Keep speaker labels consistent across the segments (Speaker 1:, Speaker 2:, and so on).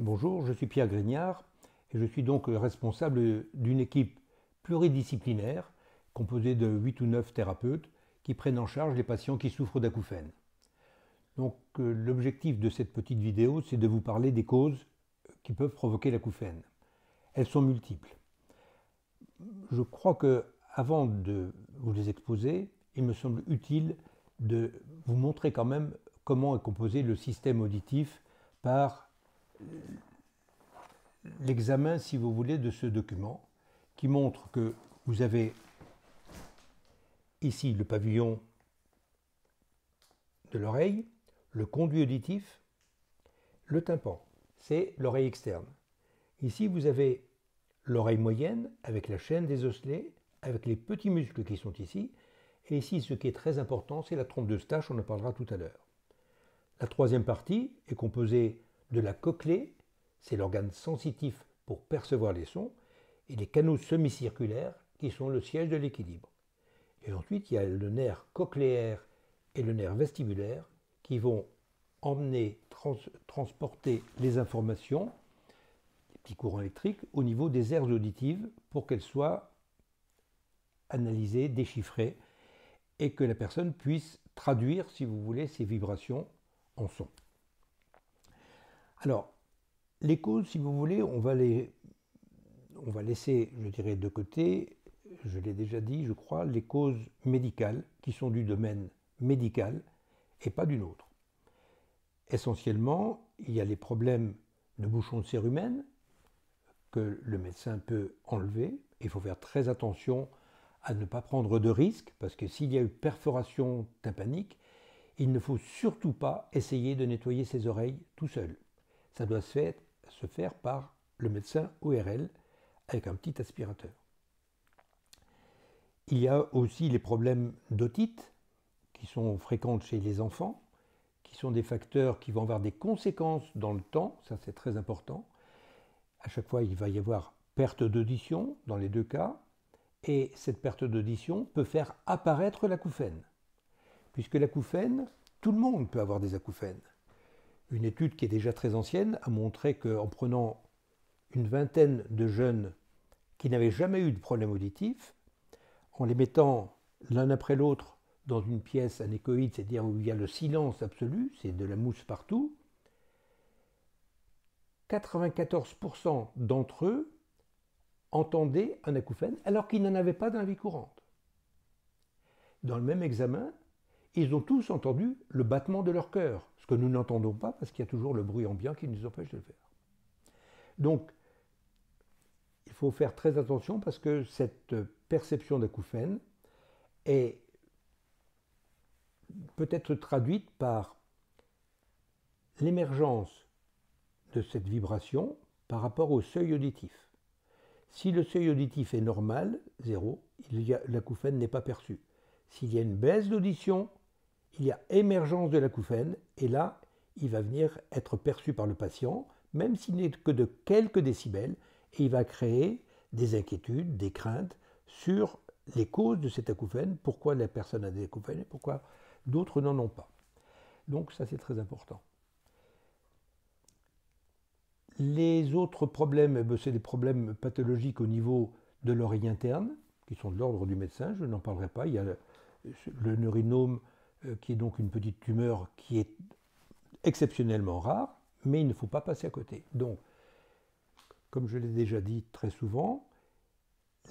Speaker 1: Bonjour, je suis Pierre Grignard et je suis donc responsable d'une équipe pluridisciplinaire composée de 8 ou 9 thérapeutes qui prennent en charge les patients qui souffrent d'acouphènes. Donc euh, l'objectif de cette petite vidéo, c'est de vous parler des causes qui peuvent provoquer l'acouphène. Elles sont multiples. Je crois que avant de vous les exposer, il me semble utile de vous montrer quand même comment est composé le système auditif par l'examen, si vous voulez, de ce document qui montre que vous avez ici le pavillon de l'oreille, le conduit auditif, le tympan, c'est l'oreille externe. Ici, vous avez l'oreille moyenne avec la chaîne des osselets, avec les petits muscles qui sont ici. Et ici, ce qui est très important, c'est la trompe de stache, on en parlera tout à l'heure. La troisième partie est composée de la cochlée, c'est l'organe sensitif pour percevoir les sons, et les canaux semi-circulaires qui sont le siège de l'équilibre. Et ensuite, il y a le nerf cochléaire et le nerf vestibulaire qui vont emmener, transporter les informations, les petits courants électriques, au niveau des aires auditives pour qu'elles soient analysées, déchiffrées, et que la personne puisse traduire, si vous voulez, ces vibrations en son. Alors, les causes, si vous voulez, on va les on va laisser, je dirais, de côté, je l'ai déjà dit, je crois, les causes médicales qui sont du domaine médical et pas du nôtre. Essentiellement, il y a les problèmes de bouchons de cérumen que le médecin peut enlever. Il faut faire très attention à ne pas prendre de risques parce que s'il y a eu perforation tympanique, il ne faut surtout pas essayer de nettoyer ses oreilles tout seul ça doit se faire, par le médecin ORL avec un petit aspirateur. Il y a aussi les problèmes d'otite qui sont fréquents chez les enfants, qui sont des facteurs qui vont avoir des conséquences dans le temps, ça c'est très important. À chaque fois, il va y avoir perte d'audition dans les deux cas, et cette perte d'audition peut faire apparaître l'acouphène. Puisque l'acouphène, tout le monde peut avoir des acouphènes. Une étude qui est déjà très ancienne a montré qu'en prenant une vingtaine de jeunes qui n'avaient jamais eu de problème auditif, en les mettant l'un après l'autre dans une pièce anéchoïde, c'est-à-dire où il y a le silence absolu, c'est de la mousse partout, 94% d'entre eux entendaient un acouphène alors qu'ils n'en avaient pas dans la vie courante. Dans le même examen, ils ont tous entendu le battement de leur cœur, ce que nous n'entendons pas parce qu'il y a toujours le bruit ambiant qui nous empêche de le faire. Donc, il faut faire très attention parce que cette perception d'acouphène est peut être traduite par l'émergence de cette vibration par rapport au seuil auditif. Si le seuil auditif est normal, zéro, l'acouphène n'est pas perçu. S'il y a une baisse d'audition, il y a émergence de l'acouphène, et là, il va venir être perçu par le patient, même s'il n'est que de quelques décibels, et il va créer des inquiétudes, des craintes sur les causes de cette acouphène, pourquoi la personne a des acouphènes et pourquoi d'autres n'en ont pas. Donc ça c'est très important. Les autres problèmes, eh ben, c'est des problèmes pathologiques au niveau de l'oreille interne, qui sont de l'ordre du médecin, je n'en parlerai pas. Il y a le neurinome euh, qui est donc une petite tumeur qui est exceptionnellement rare, mais il ne faut pas passer à côté. Donc, comme je l'ai déjà dit très souvent,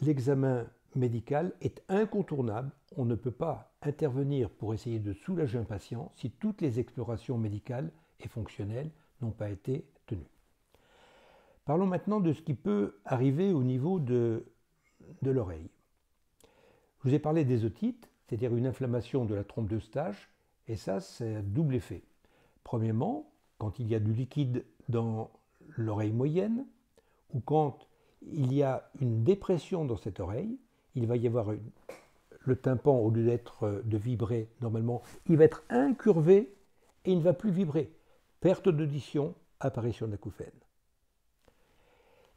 Speaker 1: l'examen médical est incontournable. On ne peut pas intervenir pour essayer de soulager un patient si toutes les explorations médicales et fonctionnelles n'ont pas été tenues. Parlons maintenant de ce qui peut arriver au niveau de, l'oreille. Je vous ai parlé des otites c'est-à-dire une inflammation de la trompe d'Eustache, et ça, c'est un double effet. Premièrement, quand il y a du liquide dans l'oreille moyenne, ou quand il y a une dépression dans cette oreille, il va y avoir le tympan, au lieu d'être euh, de vibrer normalement, il va être incurvé et il ne va plus vibrer. Perte d'audition, apparition d'acouphène.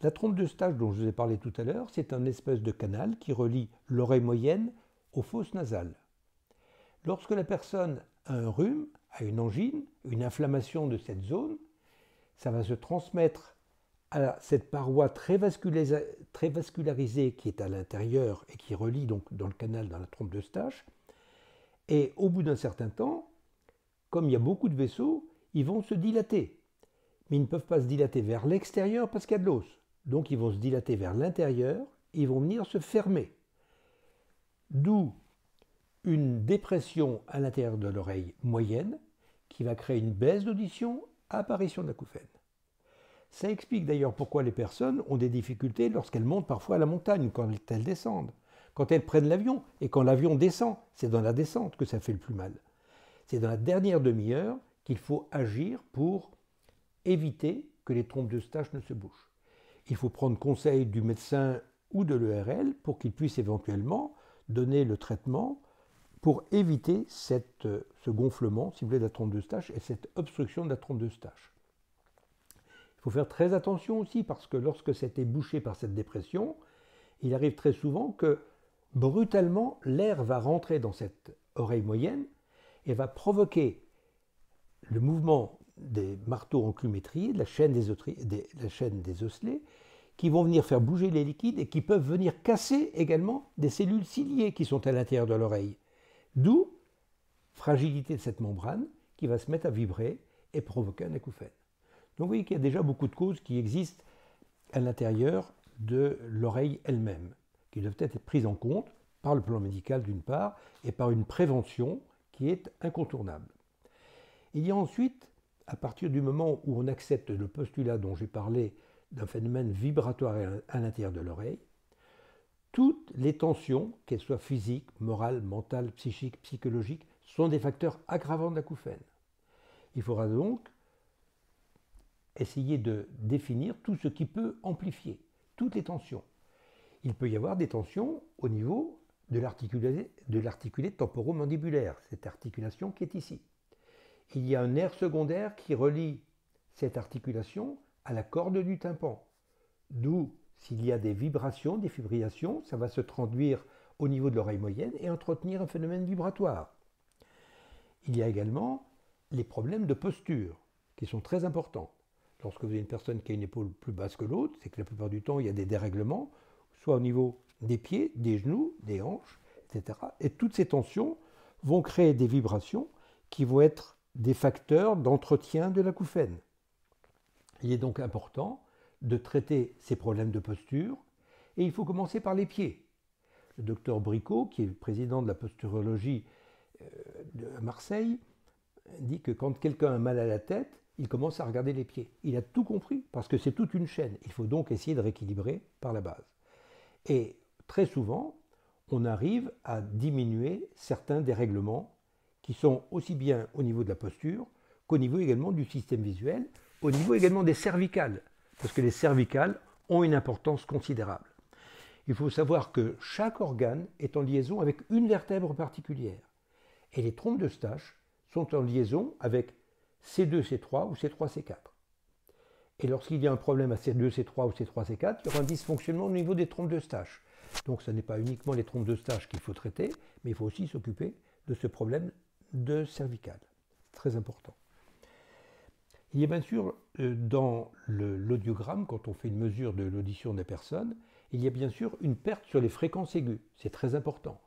Speaker 1: La trompe d'Eustache dont je vous ai parlé tout à l'heure, c'est un espèce de canal qui relie l'oreille moyenne aux fosses nasales. Lorsque la personne a un rhume, a une angine, une inflammation de cette zone, ça va se transmettre à cette paroi très, vascularisée qui est à l'intérieur et qui relie donc dans le canal, dans la trompe de Stache. Et au bout d'un certain temps, comme il y a beaucoup de vaisseaux, ils vont se dilater. Mais ils ne peuvent pas se dilater vers l'extérieur parce qu'il y a de l'os. Donc ils vont se dilater vers l'intérieur, ils vont venir se fermer. D'où une dépression à l'intérieur de l'oreille moyenne qui va créer une baisse d'audition, apparition de l'acouphène. Ça explique d'ailleurs pourquoi les personnes ont des difficultés lorsqu'elles montent parfois à la montagne, quand elles descendent, quand elles prennent l'avion, et quand l'avion descend, c'est dans la descente que ça fait le plus mal. C'est dans la dernière demi-heure qu'il faut agir pour éviter que les trompes de stache ne se bouchent. Il faut prendre conseil du médecin ou de l'ERL pour qu'il puisse éventuellement donner le traitement pour éviter euh, ce gonflement, si vous voulez, de la trompe stache et cette obstruction de la trompe stache. Il faut faire très attention aussi parce que lorsque c'est bouché par cette dépression, il arrive très souvent que brutalement l'air va rentrer dans cette oreille moyenne et va provoquer le mouvement des marteaux enclumétriers, de la chaîne des osselets, qui vont venir faire bouger les liquides et qui peuvent venir casser également des cellules ciliées qui sont à l'intérieur de l'oreille. D'où fragilité de cette membrane qui va se mettre à vibrer et provoquer un acouphène. Donc vous voyez qu'il y a déjà beaucoup de causes qui existent à l'intérieur de l'oreille elle-même, qui doivent être prises en compte par le plan médical d'une part et par une prévention qui est incontournable. Il y a ensuite, à partir du moment où on accepte le postulat dont j'ai parlé d'un phénomène vibratoire à l'intérieur de l'oreille, toutes les tensions, qu'elles soient physiques, morales, mentales, psychiques, psychologiques, sont des facteurs aggravants de l'acouphène. Il faudra donc essayer de définir tout ce qui peut amplifier, toutes les tensions. Il peut y avoir des tensions au niveau de l'articulé temporomandibulaire, cette articulation qui est ici. Il y a un nerf secondaire qui relie cette articulation à la corde du tympan. D'où, s'il y a des vibrations, des fibrillations, ça va se traduire au niveau de l'oreille moyenne et entretenir un phénomène vibratoire. Il y a également les problèmes de posture, qui sont très importants. Lorsque vous avez une personne qui a une épaule plus basse que l'autre, c'est que la plupart du temps, il y a des dérèglements, soit au niveau des pieds, des genoux, des hanches, etc. Et toutes ces tensions vont créer des vibrations qui vont être des facteurs d'entretien de l'acouphène. Il est donc important de traiter ces problèmes de posture et il faut commencer par les pieds. Le docteur Bricot, qui est président de la posturologie euh, de Marseille, dit que quand quelqu'un a mal à la tête, il commence à regarder les pieds. Il a tout compris parce que c'est toute une chaîne. Il faut donc essayer de rééquilibrer par la base. Et très souvent, on arrive à diminuer certains dérèglements qui sont aussi bien au niveau de la posture qu'au niveau également du système visuel, au niveau également des cervicales, parce que les cervicales ont une importance considérable. Il faut savoir que chaque organe est en liaison avec une vertèbre particulière. Et les trompes de Stache sont en liaison avec C2C3 ou C3C4. Et lorsqu'il y a un problème à C2C3 ou C3C4, il y aura un dysfonctionnement au niveau des trompes de Stache. Donc ce n'est pas uniquement les trompes de Stache qu'il faut traiter, mais il faut aussi s'occuper de ce problème de cervicale. Très important. Il y a bien sûr euh, dans l'audiogramme, quand on fait une mesure de l'audition des personnes, il y a bien sûr une perte sur les fréquences aiguës. C'est très important.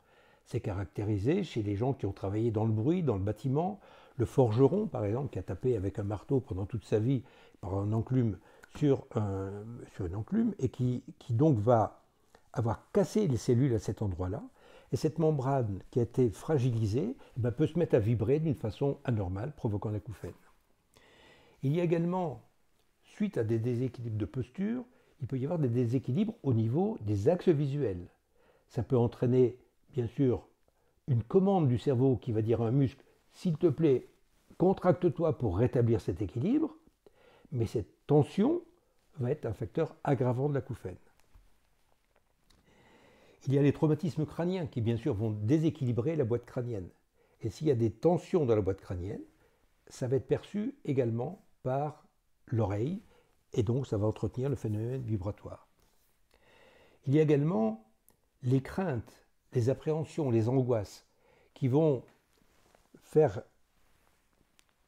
Speaker 1: C'est caractérisé chez les gens qui ont travaillé dans le bruit, dans le bâtiment. Le forgeron, par exemple, qui a tapé avec un marteau pendant toute sa vie par un enclume sur, un, sur une enclume et qui, donc va avoir cassé les cellules à cet endroit-là. Et cette membrane qui a été fragilisée eh ben, peut se mettre à vibrer d'une façon anormale, provoquant l'acouphène. Il y a également, suite à des déséquilibres de posture, il peut y avoir des déséquilibres au niveau des axes visuels. Ça peut entraîner, bien sûr, une commande du cerveau qui va dire à un muscle, s'il te plaît, contracte-toi pour rétablir cet équilibre, mais cette tension va être un facteur aggravant de la l'acouphène. Il y a les traumatismes crâniens qui, bien sûr, vont déséquilibrer la boîte crânienne. Et s'il y a des tensions dans la boîte crânienne, ça va être perçu également par l'oreille, et donc ça va entretenir le phénomène vibratoire. Il y a également les craintes, les appréhensions, les angoisses qui vont faire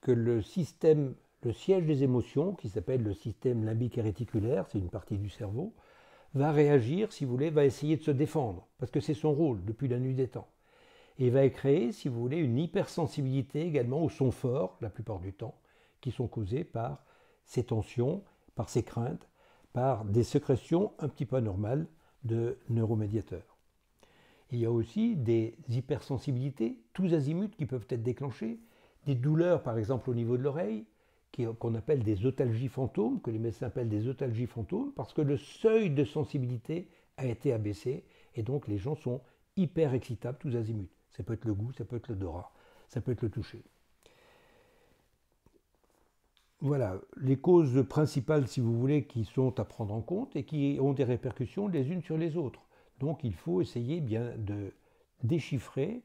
Speaker 1: que le système, le siège des émotions, qui s'appelle le système limbique et réticulaire, c'est une partie du cerveau, va réagir, si vous voulez, va essayer de se défendre, parce que c'est son rôle depuis la nuit des temps. Et va créer, si vous voulez, une hypersensibilité également au son fort, la plupart du temps, qui sont causées par ces tensions, par ces craintes, par des sécrétions un petit peu anormales de neuromédiateurs. Il y a aussi des hypersensibilités, tous azimuts, qui peuvent être déclenchées, des douleurs par exemple au niveau de l'oreille, qu'on appelle des otalgies fantômes, que les médecins appellent des otalgies fantômes, parce que le seuil de sensibilité a été abaissé, et donc les gens sont hyper excitables tous azimuts. Ça peut être le goût, ça peut être l'odorat, ça peut être le toucher voilà les causes principales, si vous voulez, qui sont à prendre en compte et qui ont des répercussions les unes sur les autres. Donc il faut essayer bien de déchiffrer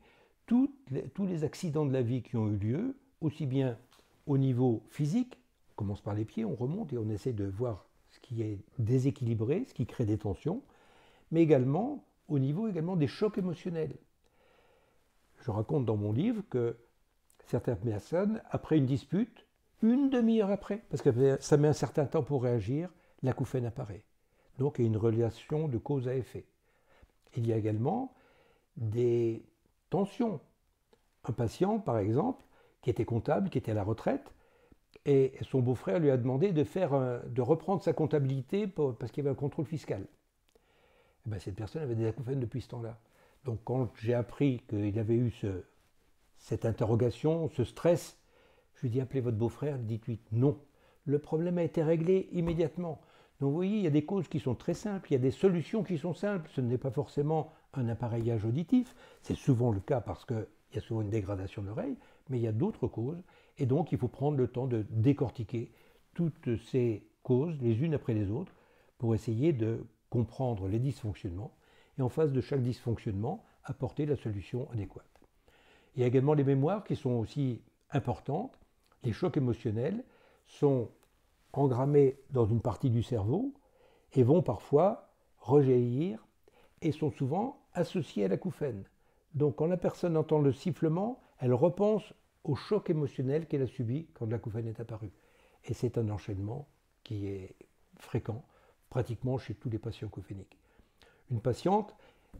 Speaker 1: tous les accidents de la vie qui ont eu lieu, aussi bien au niveau physique, on commence par les pieds, on remonte et on essaie de voir ce qui est déséquilibré, ce qui crée des tensions, mais également au niveau également des chocs émotionnels. Je raconte dans mon livre que certaines personnes, après une dispute, une demi-heure après, parce que ça met un certain temps pour réagir, l'acouphène apparaît. Donc il y a une relation de cause à effet. Il y a également des tensions. Un patient, par exemple, qui était comptable, qui était à la retraite, et son beau-frère lui a demandé de, faire de reprendre sa comptabilité parce qu'il y avait un contrôle fiscal. Eh ben, cette personne avait des acouphènes depuis ce temps-là. Donc quand j'ai appris qu'il avait eu ce, cette interrogation, ce stress je lui dis appelez votre beau-frère, le 18 non. Le problème a été réglé immédiatement. Donc vous voyez, il y a des causes qui sont très simples, il y a des solutions qui sont simples. Ce n'est pas forcément un appareillage auditif, c'est souvent le cas parce qu'il y a souvent une dégradation de l'oreille, mais il y a d'autres causes. Et donc il faut prendre le temps de décortiquer toutes ces causes, les unes après les autres, pour essayer de comprendre les dysfonctionnements et en face de chaque dysfonctionnement, apporter la solution adéquate. Il y a également les mémoires qui sont aussi importantes les chocs émotionnels sont engrammés dans une partie du cerveau et vont parfois rejaillir et sont souvent associés à l'acouphène. Donc quand la personne entend le sifflement, elle repense au choc émotionnel qu'elle a subi quand l'acouphène est apparue. Et c'est un enchaînement qui est fréquent pratiquement chez tous les patients acouphéniques. Une patiente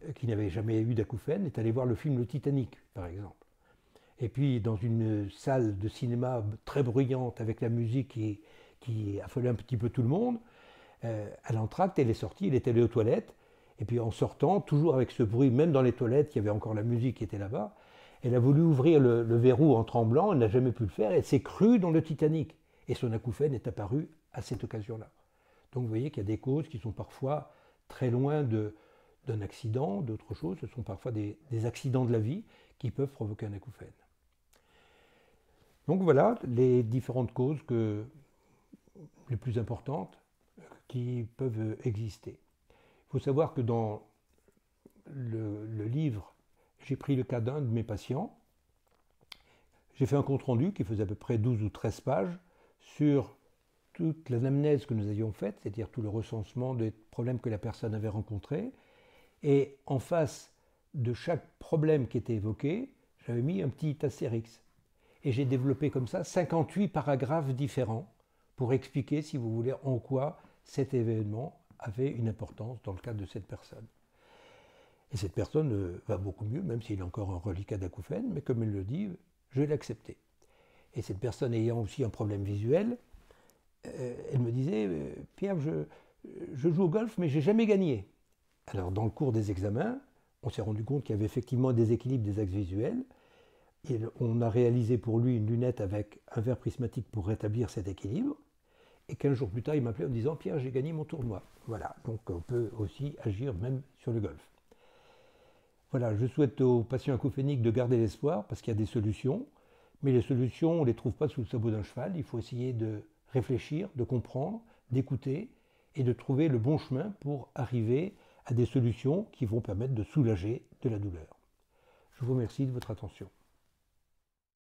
Speaker 1: euh, qui n'avait jamais eu d'acouphène est allée voir le film Le Titanic, par exemple et puis dans une salle de cinéma très bruyante avec la musique qui, qui affolait un petit peu tout le monde, euh, à l'entracte, elle est sortie, elle est allée aux toilettes, et puis en sortant, toujours avec ce bruit, même dans les toilettes, il y avait encore la musique qui était là-bas, elle a voulu ouvrir le, verrou en tremblant, elle n'a jamais pu le faire, elle s'est crue dans le Titanic, et son acouphène est apparu à cette occasion-là. Donc vous voyez qu'il y a des causes qui sont parfois très loin d'un accident, d'autre chose, ce sont parfois des, des accidents de la vie qui peuvent provoquer un acouphène. Donc voilà les différentes causes que, les plus importantes qui peuvent exister. Il faut savoir que dans le, livre, j'ai pris le cas d'un de mes patients. J'ai fait un compte-rendu qui faisait à peu près 12 ou 13 pages sur toute l'anamnèse que nous avions faite, c'est-à-dire tout le recensement des problèmes que la personne avait rencontrés. Et en face de chaque problème qui était évoqué, j'avais mis un petit astérix et j'ai développé comme ça 58 paragraphes différents pour expliquer, si vous voulez, en quoi cet événement avait une importance dans le cas de cette personne. Et cette personne euh, va beaucoup mieux, même s'il a encore un reliquat d'acouphène, mais comme elle le dit, je l'ai accepté. Et cette personne ayant aussi un problème visuel, euh, elle me disait, euh, Pierre, je, joue au golf, mais j'ai jamais gagné. Alors dans le cours des examens, on s'est rendu compte qu'il y avait effectivement un déséquilibre des axes visuels on a réalisé pour lui une lunette avec un verre prismatique pour rétablir cet équilibre. Et 15 jours plus tard, il m'appelait en disant Pierre, j'ai gagné mon tournoi. Voilà, donc on peut aussi agir même sur le golf. Voilà, je souhaite aux patients acophéniques de garder l'espoir parce qu'il y a des solutions, mais les solutions, on ne les trouve pas sous le sabot d'un cheval. Il faut essayer de réfléchir, de comprendre, d'écouter et de trouver le bon chemin pour arriver à des solutions qui vont permettre de soulager de la douleur. Je vous remercie de votre attention.